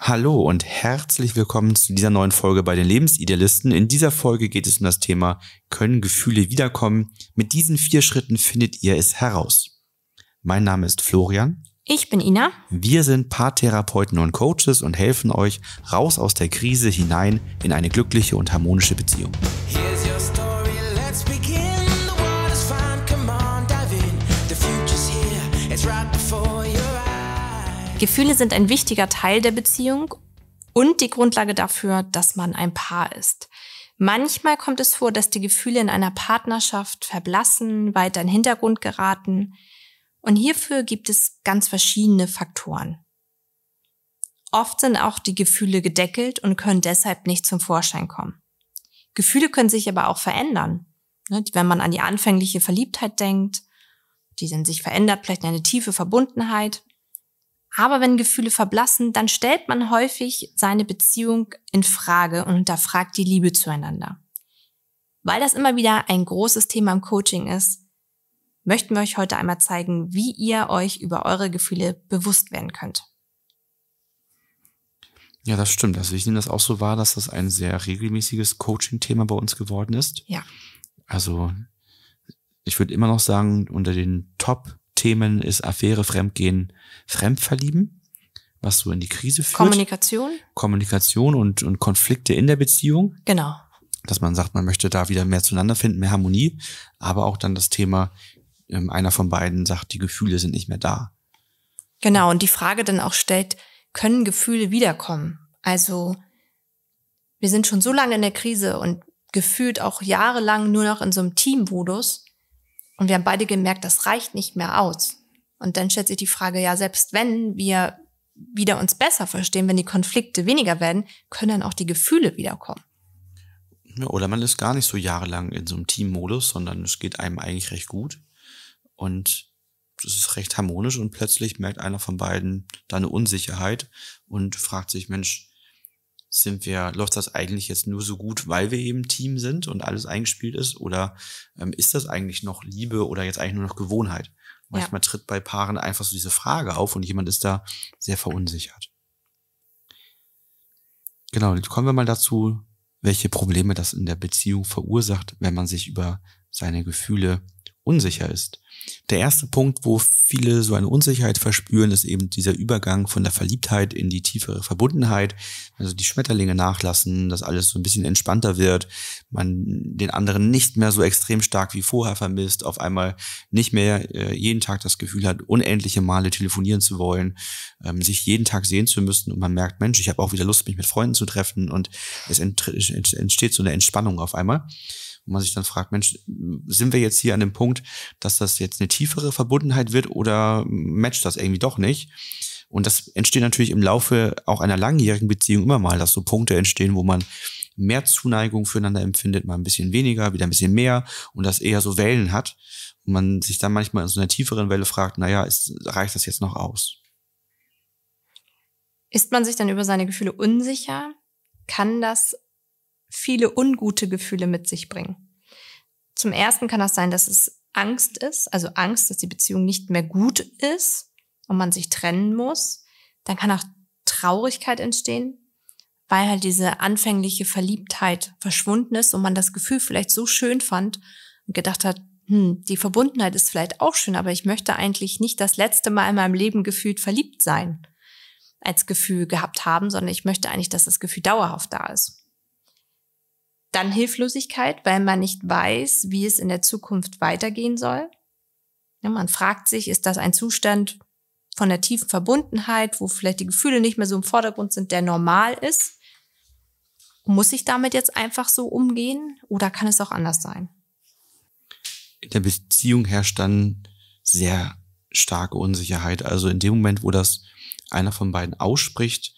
Hallo und herzlich willkommen zu dieser neuen Folge bei den Lebensidealisten. In dieser Folge geht es um das Thema, können Gefühle wiederkommen? Mit diesen vier Schritten findet ihr es heraus. Mein Name ist Florian. Ich bin Ina. Wir sind Paartherapeuten und Coaches und helfen euch raus aus der Krise hinein in eine glückliche und harmonische Beziehung. Hier Gefühle sind ein wichtiger Teil der Beziehung und die Grundlage dafür, dass man ein Paar ist. Manchmal kommt es vor, dass die Gefühle in einer Partnerschaft verblassen, weiter in den Hintergrund geraten. Und hierfür gibt es ganz verschiedene Faktoren. Oft sind auch die Gefühle gedeckelt und können deshalb nicht zum Vorschein kommen. Gefühle können sich aber auch verändern. Ne, wenn man an die anfängliche Verliebtheit denkt, die dann sich verändert, vielleicht eine tiefe Verbundenheit, aber wenn Gefühle verblassen, dann stellt man häufig seine Beziehung in Frage und hinterfragt die Liebe zueinander. Weil das immer wieder ein großes Thema im Coaching ist, möchten wir euch heute einmal zeigen, wie ihr euch über eure Gefühle bewusst werden könnt. Ja, das stimmt. Also ich nehme das auch so wahr, dass das ein sehr regelmäßiges Coaching-Thema bei uns geworden ist. Ja. Also ich würde immer noch sagen, unter den Top Themen ist Affäre, Fremdgehen, Fremdverlieben, was so in die Krise führt. Kommunikation. Kommunikation und, und Konflikte in der Beziehung. Genau. Dass man sagt, man möchte da wieder mehr zueinander finden, mehr Harmonie, aber auch dann das Thema, ähm, einer von beiden sagt, die Gefühle sind nicht mehr da. Genau, und die Frage dann auch stellt, können Gefühle wiederkommen? Also wir sind schon so lange in der Krise und gefühlt auch jahrelang nur noch in so einem Teammodus. Und wir haben beide gemerkt, das reicht nicht mehr aus. Und dann stellt sich die Frage, ja, selbst wenn wir wieder uns besser verstehen, wenn die Konflikte weniger werden, können dann auch die Gefühle wiederkommen. Ja, oder man ist gar nicht so jahrelang in so einem Teammodus, sondern es geht einem eigentlich recht gut. Und es ist recht harmonisch und plötzlich merkt einer von beiden da eine Unsicherheit und fragt sich, Mensch, sind wir, läuft das eigentlich jetzt nur so gut, weil wir eben Team sind und alles eingespielt ist? Oder ähm, ist das eigentlich noch Liebe oder jetzt eigentlich nur noch Gewohnheit? Manchmal ja. tritt bei Paaren einfach so diese Frage auf und jemand ist da sehr verunsichert. Genau, jetzt kommen wir mal dazu, welche Probleme das in der Beziehung verursacht, wenn man sich über seine Gefühle unsicher ist. Der erste Punkt, wo viele so eine Unsicherheit verspüren, ist eben dieser Übergang von der Verliebtheit in die tiefere Verbundenheit. Also die Schmetterlinge nachlassen, dass alles so ein bisschen entspannter wird, man den anderen nicht mehr so extrem stark wie vorher vermisst, auf einmal nicht mehr äh, jeden Tag das Gefühl hat, unendliche Male telefonieren zu wollen, ähm, sich jeden Tag sehen zu müssen und man merkt, Mensch, ich habe auch wieder Lust, mich mit Freunden zu treffen und es entsteht so eine Entspannung auf einmal. Und man sich dann fragt, Mensch, sind wir jetzt hier an dem Punkt, dass das jetzt eine tiefere Verbundenheit wird oder matcht das irgendwie doch nicht? Und das entsteht natürlich im Laufe auch einer langjährigen Beziehung immer mal, dass so Punkte entstehen, wo man mehr Zuneigung füreinander empfindet, mal ein bisschen weniger, wieder ein bisschen mehr und das eher so Wellen hat. Und man sich dann manchmal in so einer tieferen Welle fragt, naja, ist, reicht das jetzt noch aus? Ist man sich dann über seine Gefühle unsicher? Kann das viele ungute Gefühle mit sich bringen. Zum ersten kann das sein, dass es Angst ist, also Angst, dass die Beziehung nicht mehr gut ist und man sich trennen muss. Dann kann auch Traurigkeit entstehen, weil halt diese anfängliche Verliebtheit verschwunden ist und man das Gefühl vielleicht so schön fand und gedacht hat, hm, die Verbundenheit ist vielleicht auch schön, aber ich möchte eigentlich nicht das letzte Mal in meinem Leben gefühlt verliebt sein als Gefühl gehabt haben, sondern ich möchte eigentlich, dass das Gefühl dauerhaft da ist. Dann Hilflosigkeit, weil man nicht weiß, wie es in der Zukunft weitergehen soll. Ja, man fragt sich, ist das ein Zustand von der tiefen Verbundenheit, wo vielleicht die Gefühle nicht mehr so im Vordergrund sind, der normal ist? Muss ich damit jetzt einfach so umgehen oder kann es auch anders sein? In der Beziehung herrscht dann sehr starke Unsicherheit. Also in dem Moment, wo das einer von beiden ausspricht,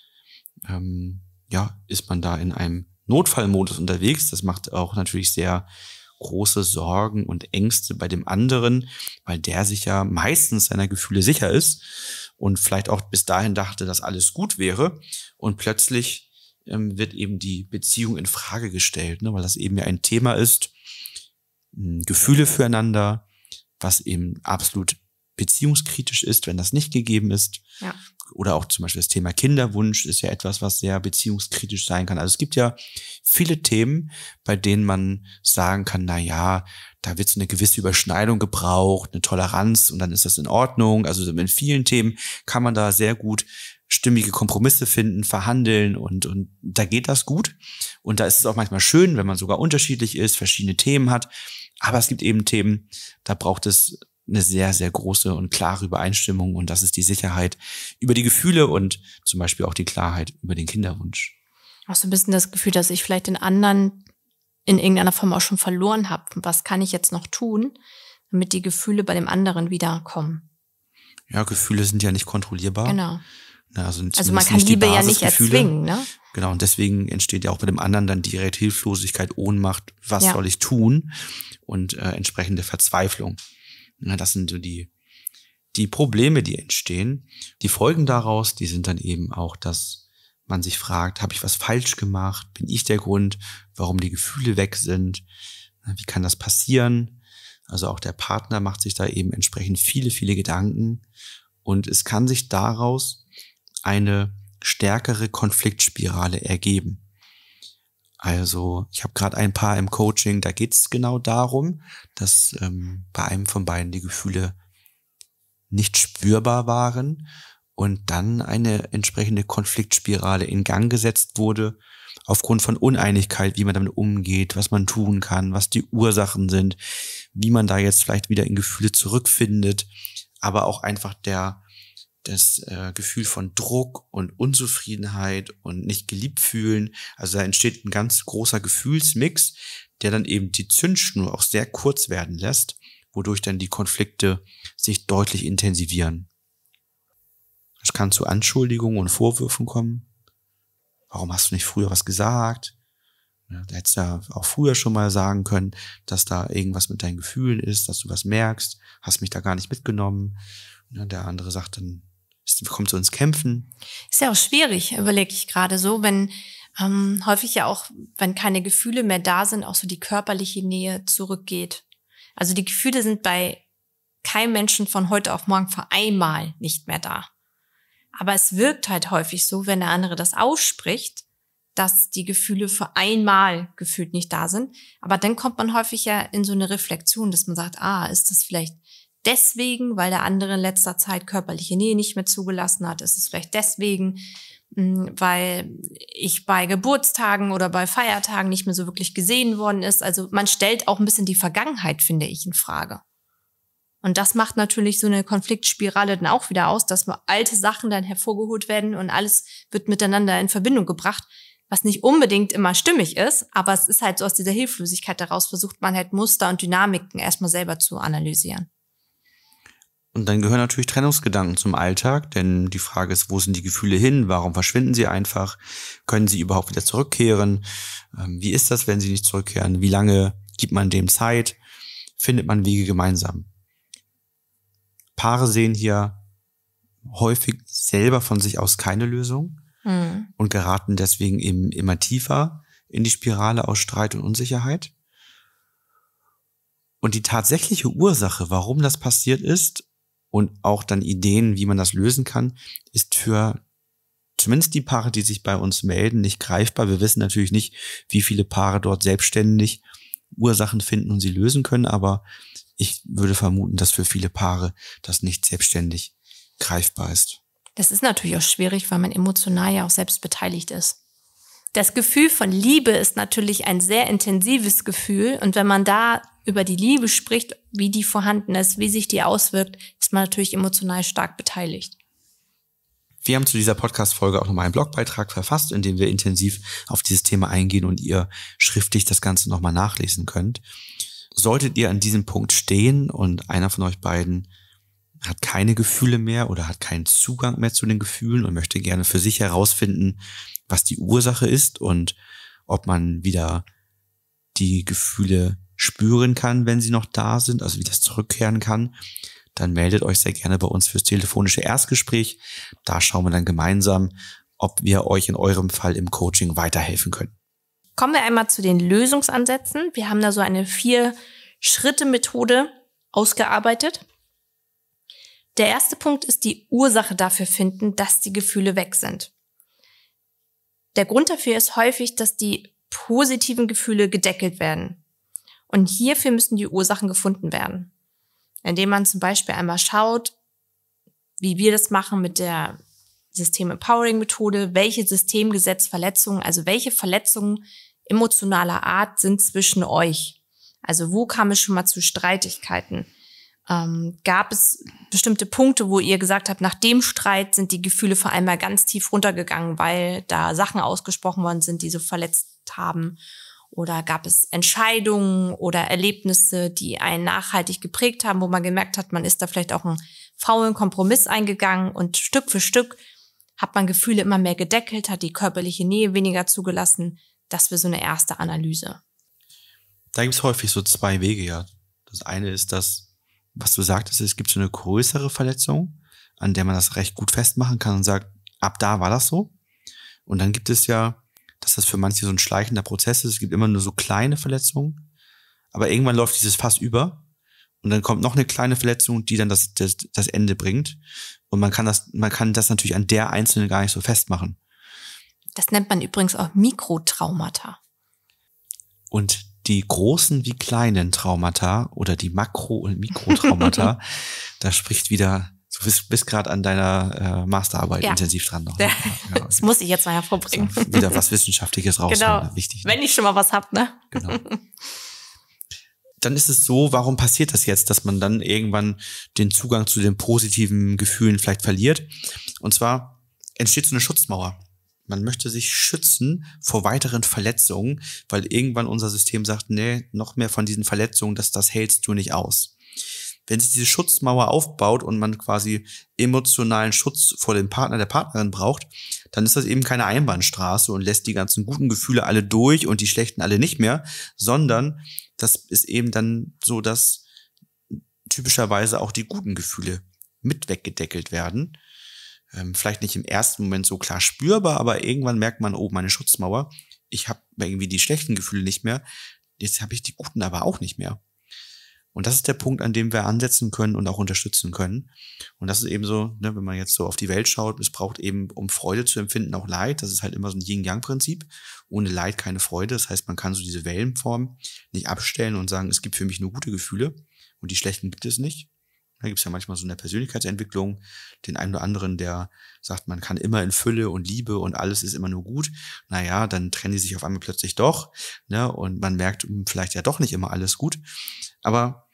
ähm, ja, ist man da in einem Notfallmodus unterwegs. Das macht auch natürlich sehr große Sorgen und Ängste bei dem anderen, weil der sich ja meistens seiner Gefühle sicher ist und vielleicht auch bis dahin dachte, dass alles gut wäre und plötzlich ähm, wird eben die Beziehung in Frage gestellt, ne, weil das eben ja ein Thema ist, hm, Gefühle füreinander, was eben absolut beziehungskritisch ist, wenn das nicht gegeben ist. Ja. Oder auch zum Beispiel das Thema Kinderwunsch ist ja etwas, was sehr beziehungskritisch sein kann. Also es gibt ja viele Themen, bei denen man sagen kann, na ja, da wird so eine gewisse Überschneidung gebraucht, eine Toleranz und dann ist das in Ordnung. Also in vielen Themen kann man da sehr gut stimmige Kompromisse finden, verhandeln und, und da geht das gut. Und da ist es auch manchmal schön, wenn man sogar unterschiedlich ist, verschiedene Themen hat. Aber es gibt eben Themen, da braucht es eine sehr, sehr große und klare Übereinstimmung und das ist die Sicherheit über die Gefühle und zum Beispiel auch die Klarheit über den Kinderwunsch. Auch so ein bisschen das Gefühl, dass ich vielleicht den anderen in irgendeiner Form auch schon verloren habe. Was kann ich jetzt noch tun, damit die Gefühle bei dem anderen wiederkommen? Ja, Gefühle sind ja nicht kontrollierbar. Genau. Also, also man kann Liebe ja nicht erzwingen, ne? Genau, und deswegen entsteht ja auch bei dem anderen dann direkt Hilflosigkeit, Ohnmacht, was ja. soll ich tun und äh, entsprechende Verzweiflung. Na, das sind so die, die Probleme, die entstehen. Die Folgen daraus, die sind dann eben auch, dass man sich fragt, habe ich was falsch gemacht? Bin ich der Grund, warum die Gefühle weg sind? Wie kann das passieren? Also auch der Partner macht sich da eben entsprechend viele, viele Gedanken. Und es kann sich daraus eine stärkere Konfliktspirale ergeben. Also ich habe gerade ein paar im Coaching, da geht es genau darum, dass ähm, bei einem von beiden die Gefühle nicht spürbar waren und dann eine entsprechende Konfliktspirale in Gang gesetzt wurde aufgrund von Uneinigkeit, wie man damit umgeht, was man tun kann, was die Ursachen sind, wie man da jetzt vielleicht wieder in Gefühle zurückfindet, aber auch einfach der das äh, Gefühl von Druck und Unzufriedenheit und nicht geliebt fühlen. Also da entsteht ein ganz großer Gefühlsmix, der dann eben die Zündschnur auch sehr kurz werden lässt, wodurch dann die Konflikte sich deutlich intensivieren. Es kann zu Anschuldigungen und Vorwürfen kommen. Warum hast du nicht früher was gesagt? Du hättest ja auch früher schon mal sagen können, dass da irgendwas mit deinen Gefühlen ist, dass du was merkst, hast mich da gar nicht mitgenommen. Ne, der andere sagt dann, es kommt so ins Kämpfen. Ist ja auch schwierig, überlege ich gerade so, wenn ähm, häufig ja auch, wenn keine Gefühle mehr da sind, auch so die körperliche Nähe zurückgeht. Also die Gefühle sind bei keinem Menschen von heute auf morgen für einmal nicht mehr da. Aber es wirkt halt häufig so, wenn der andere das ausspricht, dass die Gefühle für einmal gefühlt nicht da sind. Aber dann kommt man häufig ja in so eine Reflexion, dass man sagt, ah, ist das vielleicht deswegen, weil der andere in letzter Zeit körperliche Nähe nicht mehr zugelassen hat. Ist es vielleicht deswegen, mm, weil ich bei Geburtstagen oder bei Feiertagen nicht mehr so wirklich gesehen worden ist. Also man stellt auch ein bisschen die Vergangenheit, finde ich, in Frage. Und das macht natürlich so eine Konfliktspirale dann auch wieder aus, dass alte Sachen dann hervorgeholt werden und alles wird miteinander in Verbindung gebracht, was nicht unbedingt immer stimmig ist, aber es ist halt so aus dieser Hilflosigkeit daraus versucht man halt Muster und Dynamiken erstmal selber zu analysieren. Und dann gehören natürlich Trennungsgedanken zum Alltag, denn die Frage ist, wo sind die Gefühle hin? Warum verschwinden sie einfach? Können sie überhaupt wieder zurückkehren? Ähm, wie ist das, wenn sie nicht zurückkehren? Wie lange gibt man dem Zeit? Findet man Wege gemeinsam? Paare sehen hier häufig selber von sich aus keine Lösung mhm. und geraten deswegen eben immer tiefer in die Spirale aus Streit und Unsicherheit. Und die tatsächliche Ursache, warum das passiert ist, und auch dann Ideen, wie man das lösen kann, ist für zumindest die Paare, die sich bei uns melden, nicht greifbar. Wir wissen natürlich nicht, wie viele Paare dort selbstständig Ursachen finden und sie lösen können, aber ich würde vermuten, dass für viele Paare das nicht selbstständig greifbar ist. Das ist natürlich auch schwierig, weil man emotional ja auch selbst beteiligt ist das Gefühl von Liebe ist natürlich ein sehr intensives Gefühl. Und wenn man da über die Liebe spricht, wie die vorhanden ist, wie sich die auswirkt, ist man natürlich emotional stark beteiligt. Wir haben zu dieser Podcast-Folge auch nochmal einen Blogbeitrag verfasst, in dem wir intensiv auf dieses Thema eingehen und ihr schriftlich das Ganze nochmal nachlesen könnt. Solltet ihr an diesem Punkt stehen und einer von euch beiden hat keine Gefühle mehr oder hat keinen Zugang mehr zu den Gefühlen und möchte gerne für sich herausfinden, was die Ursache ist und ob man wieder die Gefühle spüren kann, wenn sie noch da sind, also wie das zurückkehren kann, dann meldet euch sehr gerne bei uns fürs telefonische Erstgespräch. Da schauen wir dann gemeinsam, ob wir euch in eurem Fall im Coaching weiterhelfen können. Kommen wir einmal zu den Lösungsansätzen. Wir haben da so eine Vier-Schritte-Methode ausgearbeitet. Der erste Punkt ist die Ursache dafür finden, dass die Gefühle weg sind. Der Grund dafür ist häufig, dass die positiven Gefühle gedeckelt werden. Und hierfür müssen die Ursachen gefunden werden. Indem man zum Beispiel einmal schaut, wie wir das machen mit der System-Empowering-Methode, welche Systemgesetzverletzungen, also welche Verletzungen emotionaler Art sind zwischen euch. Also wo kam es schon mal zu Streitigkeiten? Ähm, gab es bestimmte Punkte, wo ihr gesagt habt, nach dem Streit sind die Gefühle vor allem mal ganz tief runtergegangen, weil da Sachen ausgesprochen worden sind, die so verletzt haben? Oder gab es Entscheidungen oder Erlebnisse, die einen nachhaltig geprägt haben, wo man gemerkt hat, man ist da vielleicht auch einen faulen Kompromiss eingegangen und Stück für Stück hat man Gefühle immer mehr gedeckelt, hat die körperliche Nähe weniger zugelassen. Das wäre so eine erste Analyse. Da gibt es häufig so zwei Wege, ja. Das eine ist, dass was du sagtest, es gibt so eine größere Verletzung, an der man das recht gut festmachen kann und sagt, ab da war das so. Und dann gibt es ja, dass das für manche so ein schleichender Prozess ist. Es gibt immer nur so kleine Verletzungen, aber irgendwann läuft dieses Fass über und dann kommt noch eine kleine Verletzung, die dann das, das, das Ende bringt. Und man kann das, man kann das natürlich an der einzelnen gar nicht so festmachen. Das nennt man übrigens auch Mikrotraumata. Und die großen wie kleinen Traumata oder die Makro- und Mikrotraumata. da spricht wieder, du bist, bist gerade an deiner äh, Masterarbeit ja. intensiv dran noch. Ne? Ja. das muss ich jetzt mal hervorbringen. So, wieder was Wissenschaftliches raus. Genau. Ne? Wichtig. Ne? Wenn ich schon mal was hab, ne? Genau. Dann ist es so, warum passiert das jetzt, dass man dann irgendwann den Zugang zu den positiven Gefühlen vielleicht verliert? Und zwar entsteht so eine Schutzmauer. Man möchte sich schützen vor weiteren Verletzungen, weil irgendwann unser System sagt, nee, noch mehr von diesen Verletzungen, das, das hältst du nicht aus. Wenn sich diese Schutzmauer aufbaut und man quasi emotionalen Schutz vor dem Partner, der Partnerin braucht, dann ist das eben keine Einbahnstraße und lässt die ganzen guten Gefühle alle durch und die schlechten alle nicht mehr, sondern das ist eben dann so, dass typischerweise auch die guten Gefühle mit weggedeckelt werden ähm, vielleicht nicht im ersten Moment so klar spürbar, aber irgendwann merkt man, oh, meine Schutzmauer, ich habe irgendwie die schlechten Gefühle nicht mehr, jetzt habe ich die guten aber auch nicht mehr. Und das ist der Punkt, an dem wir ansetzen können und auch unterstützen können. Und das ist eben so, ne, wenn man jetzt so auf die Welt schaut, es braucht eben, um Freude zu empfinden, auch Leid. Das ist halt immer so ein Yin-Yang-Prinzip. Ohne Leid keine Freude. Das heißt, man kann so diese Wellenform nicht abstellen und sagen, es gibt für mich nur gute Gefühle und die schlechten gibt es nicht. Da gibt es ja manchmal so eine Persönlichkeitsentwicklung, den einen oder anderen, der sagt, man kann immer in Fülle und Liebe und alles ist immer nur gut. Naja, dann trennen die sich auf einmal plötzlich doch. Ne? Und man merkt hm, vielleicht ja doch nicht immer alles gut. Aber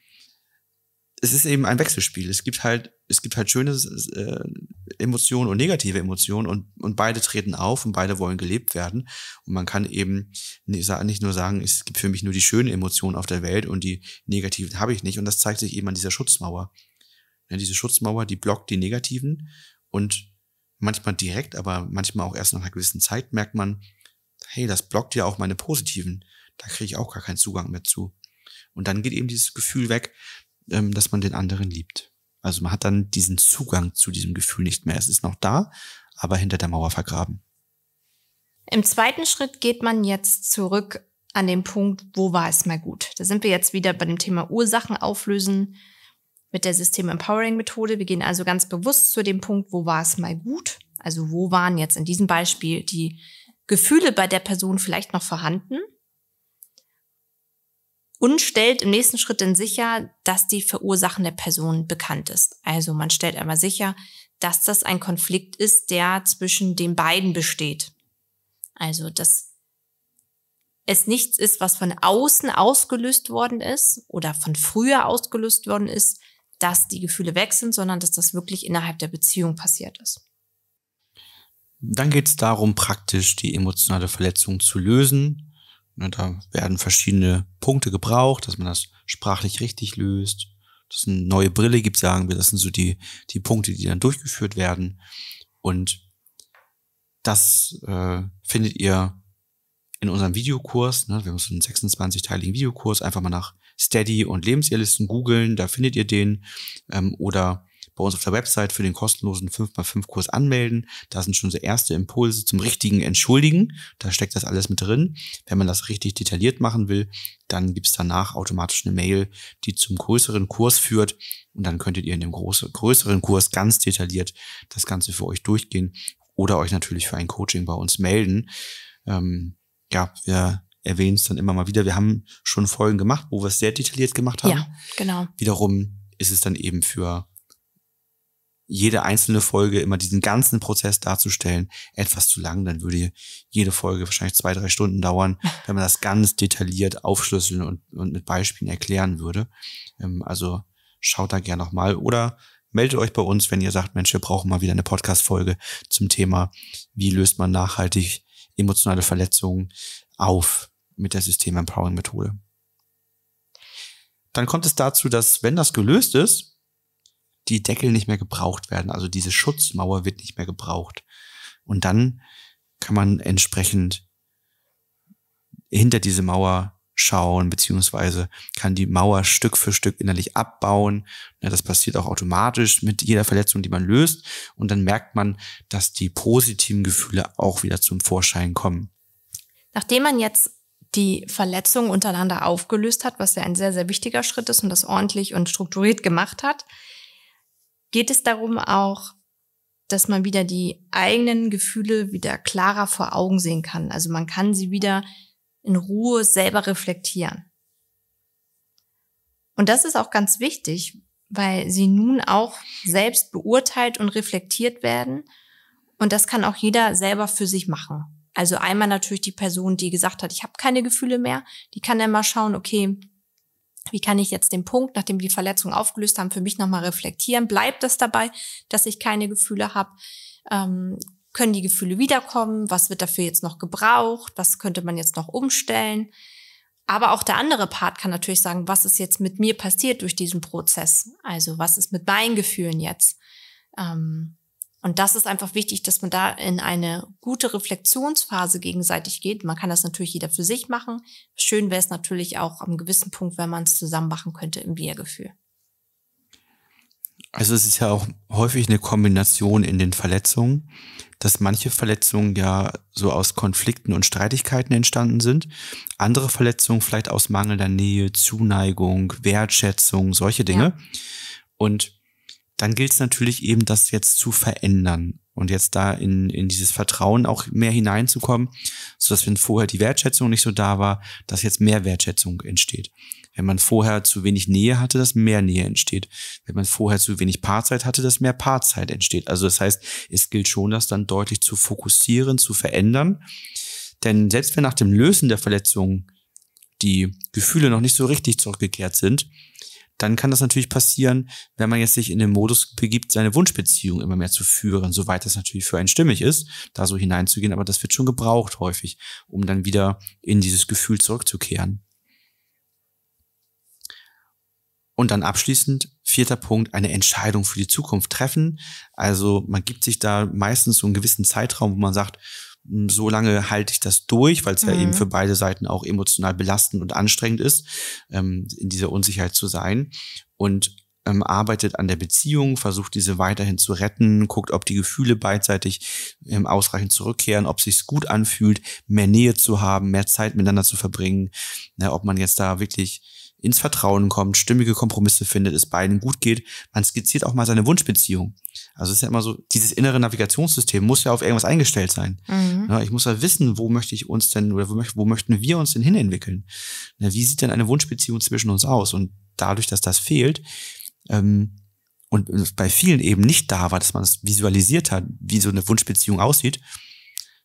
es ist eben ein Wechselspiel. Es gibt halt, es gibt halt schöne äh, Emotionen und negative Emotionen und, und beide treten auf und beide wollen gelebt werden. Und man kann eben nicht nur sagen, es gibt für mich nur die schönen Emotionen auf der Welt und die negativen habe ich nicht. Und das zeigt sich eben an dieser Schutzmauer. Ja, diese Schutzmauer, die blockt die Negativen und manchmal direkt, aber manchmal auch erst nach einer gewissen Zeit merkt man, hey, das blockt ja auch meine Positiven. Da kriege ich auch gar keinen Zugang mehr zu. Und dann geht eben dieses Gefühl weg, ähm, dass man den anderen liebt. Also man hat dann diesen Zugang zu diesem Gefühl nicht mehr. Es ist noch da, aber hinter der Mauer vergraben. Im zweiten Schritt geht man jetzt zurück an den Punkt, wo war es mal gut. Da sind wir jetzt wieder bei dem Thema Ursachen auflösen, mit der System Empowering Methode. Wir gehen also ganz bewusst zu dem Punkt, wo war es mal gut? Also wo waren jetzt in diesem Beispiel die Gefühle bei der Person vielleicht noch vorhanden? Und stellt im nächsten Schritt dann sicher, dass die verursachende Person bekannt ist. Also man stellt einmal sicher, dass das ein Konflikt ist, der zwischen den beiden besteht. Also, dass es nichts ist, was von außen ausgelöst worden ist oder von früher ausgelöst worden ist, dass die Gefühle weg sind, sondern dass das wirklich innerhalb der Beziehung passiert ist. Dann geht es darum, praktisch die emotionale Verletzung zu lösen. Ne, da werden verschiedene Punkte gebraucht, dass man das sprachlich richtig löst. Das es eine neue Brille gibt, sagen wir, das sind so die, die Punkte, die dann durchgeführt werden. Und das äh, findet ihr in unserem Videokurs. Ne? Wir haben so einen 26-teiligen Videokurs. Einfach mal nach Steady und Lebensehrlisten googeln, da findet ihr den. Ähm, oder bei uns auf der Website für den kostenlosen 5x5-Kurs anmelden. Da sind schon so erste Impulse zum richtigen Entschuldigen. Da steckt das alles mit drin. Wenn man das richtig detailliert machen will, dann gibt's danach automatisch eine Mail, die zum größeren Kurs führt. Und dann könntet ihr in dem größeren Kurs ganz detailliert das Ganze für euch durchgehen oder euch natürlich für ein Coaching bei uns melden. Ähm, ja, wir erwähnen dann immer mal wieder. Wir haben schon Folgen gemacht, wo wir es sehr detailliert gemacht haben. Ja, genau. Wiederum ist es dann eben für jede einzelne Folge immer diesen ganzen Prozess darzustellen, etwas zu lang, dann würde jede Folge wahrscheinlich zwei, drei Stunden dauern, wenn man das ganz detailliert aufschlüsseln und, und mit Beispielen erklären würde. Ähm, also schaut da gerne nochmal oder meldet euch bei uns, wenn ihr sagt, Mensch, wir brauchen mal wieder eine Podcast-Folge zum Thema, wie löst man nachhaltig emotionale Verletzungen auf? mit der System Empowering Methode. Dann kommt es dazu, dass wenn das gelöst ist, die Deckel nicht mehr gebraucht werden. Also diese Schutzmauer wird nicht mehr gebraucht. Und dann kann man entsprechend hinter diese Mauer schauen, beziehungsweise kann die Mauer Stück für Stück innerlich abbauen. das passiert auch automatisch mit jeder Verletzung, die man löst. Und dann merkt man, dass die positiven Gefühle auch wieder zum Vorschein kommen. Nachdem man jetzt die Verletzungen untereinander aufgelöst hat, was ja ein sehr, sehr wichtiger Schritt ist und das ordentlich und strukturiert gemacht hat, geht es darum auch, dass man wieder die eigenen Gefühle wieder klarer vor Augen sehen kann. Also man kann sie wieder in Ruhe selber reflektieren. Und das ist auch ganz wichtig, weil sie nun auch selbst beurteilt und reflektiert werden. Und das kann auch jeder selber für sich machen. Also einmal natürlich die Person, die gesagt hat, ich habe keine Gefühle mehr, die kann dann mal schauen, okay, wie kann ich jetzt den Punkt, nachdem die Verletzung aufgelöst haben, für mich nochmal reflektieren? Bleibt es dabei, dass ich keine Gefühle habe? Ähm, können die Gefühle wiederkommen? Was wird dafür jetzt noch gebraucht? Was könnte man jetzt noch umstellen? Aber auch der andere Part kann natürlich sagen, was ist jetzt mit mir passiert durch diesen Prozess? Also was ist mit meinen Gefühlen jetzt? Ähm, und das ist einfach wichtig, dass man da in eine gute Reflexionsphase gegenseitig geht. Man kann das natürlich jeder für sich machen. Schön wäre es natürlich auch am gewissen Punkt, wenn man es zusammen machen könnte im wir Also es ist ja auch häufig eine Kombination in den Verletzungen, dass manche Verletzungen ja so aus Konflikten und Streitigkeiten entstanden sind, andere Verletzungen vielleicht aus mangelnder Nähe, Zuneigung, Wertschätzung, solche Dinge. Ja. Und dann gilt es natürlich eben, das jetzt zu verändern und jetzt da in, in dieses Vertrauen auch mehr hineinzukommen, sodass wenn vorher die Wertschätzung nicht so da war, dass jetzt mehr Wertschätzung entsteht. Wenn man vorher zu wenig Nähe hatte, dass mehr Nähe entsteht. Wenn man vorher zu wenig Paarzeit hatte, dass mehr Paarzeit entsteht. Also das heißt, es gilt schon, das dann deutlich zu fokussieren, zu verändern. Denn selbst wenn nach dem Lösen der Verletzung die Gefühle noch nicht so richtig zurückgekehrt sind, dann kann das natürlich passieren, wenn man jetzt sich in den Modus begibt, seine Wunschbeziehung immer mehr zu führen, soweit das natürlich für einen stimmig ist, da so hineinzugehen. Aber das wird schon gebraucht häufig, um dann wieder in dieses Gefühl zurückzukehren. Und dann abschließend, vierter Punkt, eine Entscheidung für die Zukunft treffen. Also man gibt sich da meistens so einen gewissen Zeitraum, wo man sagt, so lange halte ich das durch, weil es mhm. ja eben mhm. für beide Seiten auch emotional belastend und anstrengend ist, ähm, in dieser Unsicherheit zu sein. Und ähm, arbeitet an der Beziehung, versucht diese weiterhin zu retten, guckt, ob die Gefühle beidseitig ähm, ausreichend zurückkehren, ob sich gut anfühlt, mehr Nähe zu haben, mehr Zeit miteinander zu verbringen, ne, ob man jetzt da wirklich ins Vertrauen kommt, stimmige Kompromisse findet, es beiden gut geht. Man skizziert auch mal seine Wunschbeziehung. Also es ist ja immer so, dieses innere Navigationssystem muss ja auf irgendwas eingestellt sein. Mhm. ich muss ja wissen, wo möchte ich uns denn oder wo, möchten wir uns denn hinentwickeln? Na, wie sieht denn eine Wunschbeziehung zwischen uns aus? Und dadurch, dass das fehlt, ähm, und bei vielen eben nicht da war, dass man es visualisiert hat, wie so eine Wunschbeziehung aussieht,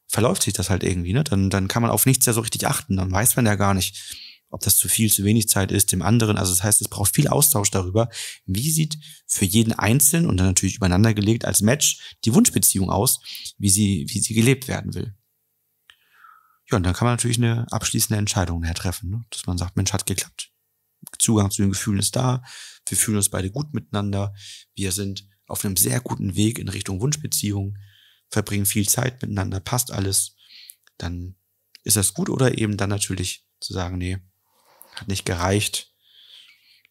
verläuft sich das halt irgendwie, ne? Dann, dann kann man auf nichts ja so richtig achten, dann weiß man ja gar nicht, ob das zu viel, zu wenig Zeit ist, dem anderen. Also das heißt, es braucht viel Austausch darüber, wie sieht für jeden Einzelnen und dann natürlich übereinander gelegt als Match die Wunschbeziehung aus, wie sie, wie sie gelebt werden will. Ja, und dann kann man natürlich eine abschließende Entscheidung hertreffen, ne? dass man sagt, Mensch, hat geklappt. Zugang zu den Gefühlen ist da, wir fühlen uns beide gut miteinander, wir sind auf einem sehr guten Weg in Richtung Wunschbeziehung, verbringen viel Zeit miteinander, passt alles, dann ist das gut oder eben dann natürlich zu sagen, nee, hat nicht gereicht.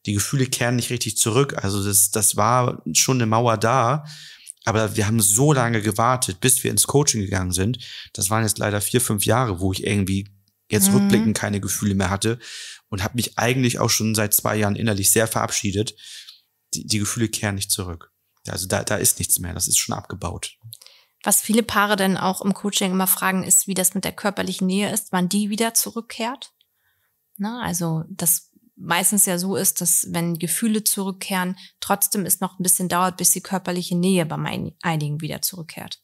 Die Gefühle kehren nicht richtig zurück. Also das, das war schon eine Mauer da. Aber wir haben so lange gewartet, bis wir ins Coaching gegangen sind. Das waren jetzt leider vier, fünf Jahre, wo ich irgendwie jetzt mhm. rückblickend keine Gefühle mehr hatte und habe mich eigentlich auch schon seit zwei Jahren innerlich sehr verabschiedet. Die, die Gefühle kehren nicht zurück. Also da, da ist nichts mehr. Das ist schon abgebaut. Was viele Paare dann auch im Coaching immer fragen, ist, wie das mit der körperlichen Nähe ist, wann die wieder zurückkehrt. Ne? Also das meistens ja so ist, dass wenn Gefühle zurückkehren, trotzdem es noch ein bisschen dauert, bis die körperliche Nähe bei einigen wieder zurückkehrt.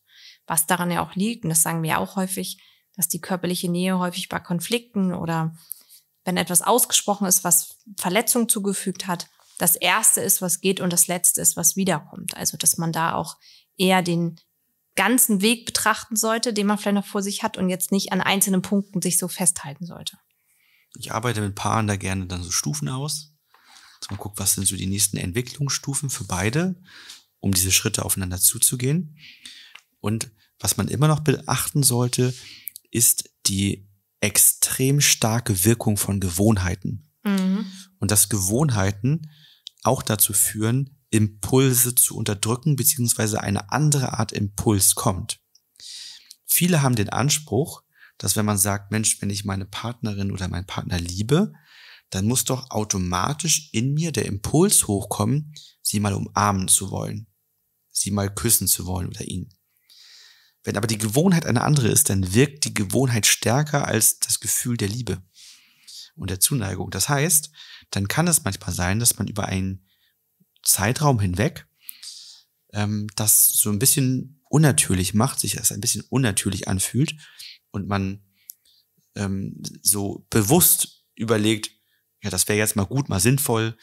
Was daran ja auch liegt, und das sagen wir ja auch häufig, dass die körperliche Nähe häufig bei Konflikten oder wenn etwas ausgesprochen ist, was Verletzung zugefügt hat, das Erste ist, was geht und das Letzte ist, was wiederkommt. Also dass man da auch eher den ganzen Weg betrachten sollte, den man vielleicht noch vor sich hat und jetzt nicht an einzelnen Punkten sich so festhalten sollte. Ich arbeite mit Paaren da gerne dann so Stufen aus. Dass man guckt, was sind so die nächsten Entwicklungsstufen für beide, um diese Schritte aufeinander zuzugehen. Und was man immer noch beachten sollte, ist die extrem starke Wirkung von Gewohnheiten. Mhm. Und dass Gewohnheiten auch dazu führen, Impulse zu unterdrücken, beziehungsweise eine andere Art Impuls kommt. Viele haben den Anspruch, dass wenn man sagt, Mensch, wenn ich meine Partnerin oder meinen Partner liebe, dann muss doch automatisch in mir der Impuls hochkommen, sie mal umarmen zu wollen, sie mal küssen zu wollen oder ihn. Wenn aber die Gewohnheit eine andere ist, dann wirkt die Gewohnheit stärker als das Gefühl der Liebe und der Zuneigung. Das heißt, dann kann es manchmal sein, dass man über einen Zeitraum hinweg ähm, das so ein bisschen unnatürlich macht, sich das ein bisschen unnatürlich anfühlt und man ähm, so bewusst überlegt, ja, das wäre jetzt mal gut, mal sinnvoll.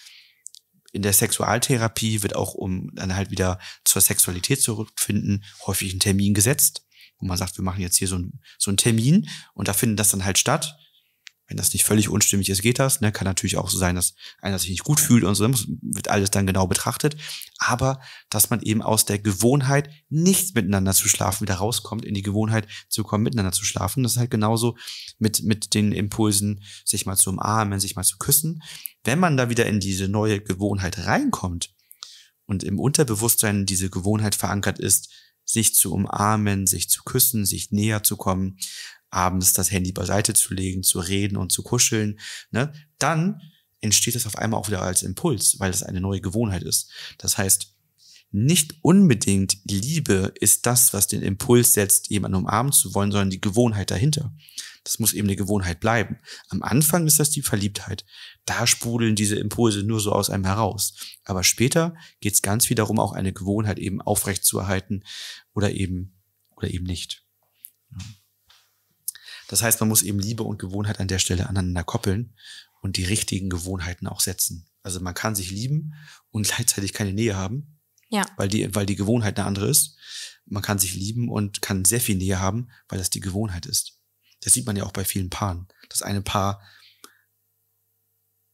In der Sexualtherapie wird auch, um dann halt wieder zur Sexualität zurückfinden, häufig ein Termin gesetzt, wo man sagt, wir machen jetzt hier so, ein, so einen Termin und da findet das dann halt statt wenn das nicht völlig unstimmig ist, geht das. Ne? Kann natürlich auch so sein, dass einer sich nicht gut fühlt und so, wird alles dann genau betrachtet. Aber dass man eben aus der Gewohnheit, nicht miteinander zu schlafen, wieder rauskommt, in die Gewohnheit zu kommen, miteinander zu schlafen. Das ist halt genauso mit, mit den Impulsen, sich mal zu umarmen, sich mal zu küssen. Wenn man da wieder in diese neue Gewohnheit reinkommt und im Unterbewusstsein diese Gewohnheit verankert ist, sich zu umarmen, sich zu küssen, sich näher zu kommen, abends das Handy beiseite zu legen, zu reden und zu kuscheln, ne, dann entsteht das auf einmal auch wieder als Impuls, weil es eine neue Gewohnheit ist. Das heißt, nicht unbedingt Liebe ist das, was den Impuls setzt, jemanden umarmen zu wollen, sondern die Gewohnheit dahinter. Das muss eben eine Gewohnheit bleiben. Am Anfang ist das die Verliebtheit. Da sprudeln diese Impulse nur so aus einem heraus. Aber später geht es ganz viel darum, auch eine Gewohnheit eben aufrechtzuerhalten oder eben oder eben nicht. Ja. Das heißt, man muss eben Liebe und Gewohnheit an der Stelle aneinander koppeln und die richtigen Gewohnheiten auch setzen. Also man kann sich lieben und gleichzeitig keine Nähe haben, ja. weil, die, weil die Gewohnheit eine andere ist. Man kann sich lieben und kann sehr viel Nähe haben, weil das die Gewohnheit ist. Das sieht man ja auch bei vielen Paaren. Das eine Paar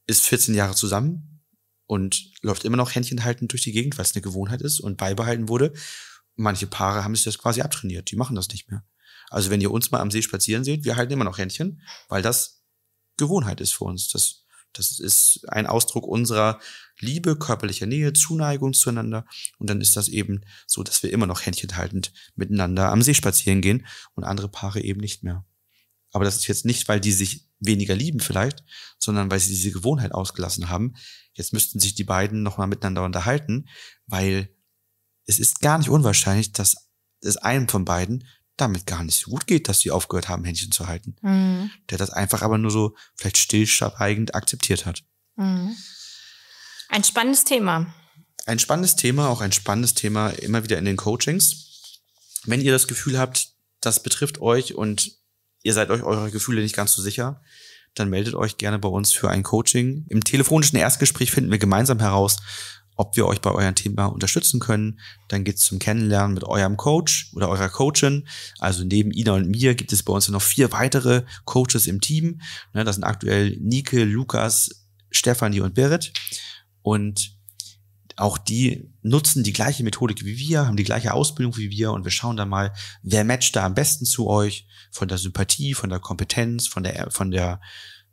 ist 14 Jahre zusammen und läuft immer noch Händchen haltend durch die Gegend, weil es eine Gewohnheit ist und beibehalten wurde. Manche Paare haben sich das quasi abtrainiert, die machen das nicht mehr. Also wenn ihr uns mal am See spazieren seht, wir halten immer noch Händchen, weil das Gewohnheit ist für uns. Das, das ist ein Ausdruck unserer Liebe, körperlicher Nähe, Zuneigung zueinander. Und dann ist das eben so, dass wir immer noch händchenhaltend miteinander am See spazieren gehen und andere Paare eben nicht mehr. Aber das ist jetzt nicht, weil die sich weniger lieben vielleicht, sondern weil sie diese Gewohnheit ausgelassen haben. Jetzt müssten sich die beiden nochmal miteinander unterhalten, weil es ist gar nicht unwahrscheinlich, dass es einem von beiden damit gar nicht so gut geht, dass sie aufgehört haben, Händchen zu halten. Mhm. Der das einfach aber nur so vielleicht stillschweigend akzeptiert hat. Mhm. Ein spannendes Thema. Ein spannendes Thema, auch ein spannendes Thema immer wieder in den Coachings. Wenn ihr das Gefühl habt, das betrifft euch und ihr seid euch eurer Gefühle nicht ganz so sicher, dann meldet euch gerne bei uns für ein Coaching. Im telefonischen Erstgespräch finden wir gemeinsam heraus, ob wir euch bei eurem Thema unterstützen können. Dann geht's zum Kennenlernen mit eurem Coach oder eurer Coachin. Also neben Ina und mir gibt es bei uns noch vier weitere Coaches im Team. Ne, das sind aktuell Nike, Lukas, Stefanie und Berit. Und auch die nutzen die gleiche Methodik wie wir, haben die gleiche Ausbildung wie wir und wir schauen dann mal, wer matcht da am besten zu euch von der Sympathie, von der Kompetenz, von der, von der,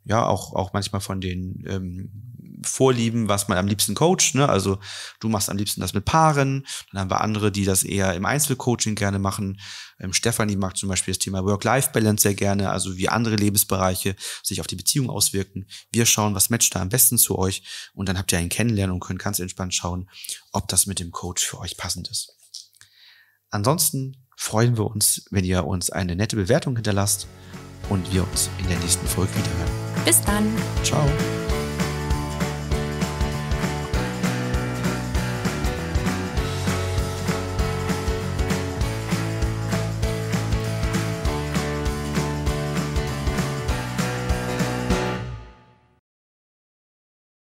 ja auch, auch manchmal von den ähm, Vorlieben, was man am liebsten coacht. Ne? Also du machst am liebsten das mit Paaren, dann haben wir andere, die das eher im Einzelcoaching gerne machen. Ähm, Stefanie mag zum Beispiel das Thema Work-Life-Balance sehr gerne, also wie andere Lebensbereiche sich auf die Beziehung auswirken. Wir schauen, was matcht da am besten zu euch und dann habt ihr einen Kennenlernen und könnt ganz entspannt schauen, ob das mit dem Coach für euch passend ist. Ansonsten freuen wir uns, wenn ihr uns eine nette Bewertung hinterlasst und wir uns in der nächsten Folge wiederhören. Bis dann. Ciao.